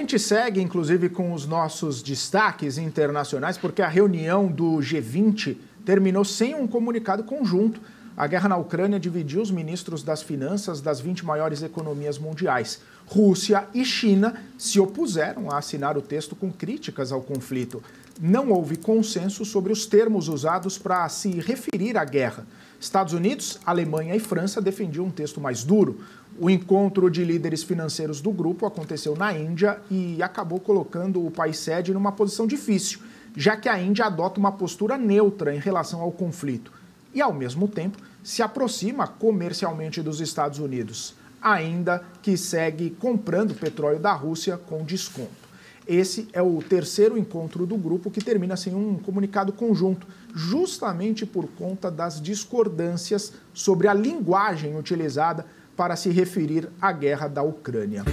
gente segue, inclusive, com os nossos destaques internacionais, porque a reunião do G20 terminou sem um comunicado conjunto a guerra na Ucrânia dividiu os ministros das finanças das 20 maiores economias mundiais. Rússia e China se opuseram a assinar o texto com críticas ao conflito. Não houve consenso sobre os termos usados para se referir à guerra. Estados Unidos, Alemanha e França defendiam um texto mais duro. O encontro de líderes financeiros do grupo aconteceu na Índia e acabou colocando o país sede numa posição difícil, já que a Índia adota uma postura neutra em relação ao conflito e, ao mesmo tempo, se aproxima comercialmente dos Estados Unidos, ainda que segue comprando petróleo da Rússia com desconto. Esse é o terceiro encontro do grupo que termina sem um comunicado conjunto, justamente por conta das discordâncias sobre a linguagem utilizada para se referir à guerra da Ucrânia.